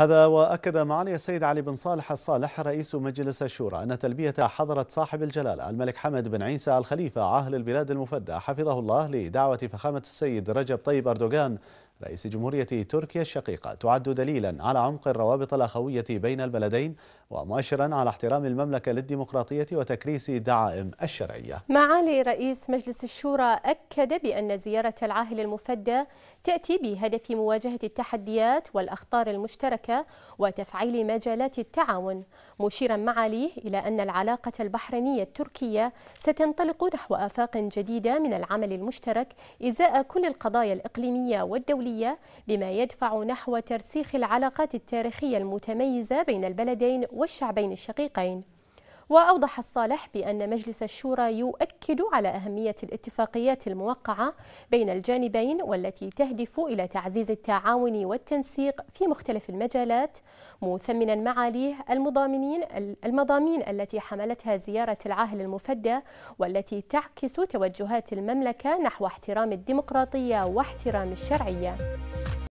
هذا وأكد معالي السيد علي بن صالح الصالح رئيس مجلس الشورى أن تلبية حضرة صاحب الجلالة الملك حمد بن عيسى الخليفة عاهل البلاد المفدى حفظه الله لدعوة فخامة السيد رجب طيب أردوغان رئيس جمهورية تركيا الشقيقة تعد دليلا على عمق الروابط الأخوية بين البلدين ومؤشرا على احترام المملكة للديمقراطية وتكريس دعائم الشرعية معالي رئيس مجلس الشورى أكد بأن زيارة العاهل المفدى تأتي بهدف مواجهة التحديات والأخطار المشتركة وتفعيل مجالات التعاون مشيرا معاليه إلى أن العلاقة البحرينية التركية ستنطلق نحو آفاق جديدة من العمل المشترك إزاء كل القضايا الإقليمية والدولية الدولية بما يدفع نحو ترسيخ العلاقات التاريخية المتميزة بين البلدين والشعبين الشقيقين وأوضح الصالح بأن مجلس الشورى يؤكد على أهمية الاتفاقيات الموقعة بين الجانبين والتي تهدف إلى تعزيز التعاون والتنسيق في مختلف المجالات مثمنا معاليه المضامنين المضامين التي حملتها زيارة العاهل المفدى والتي تعكس توجهات المملكة نحو احترام الديمقراطية واحترام الشرعية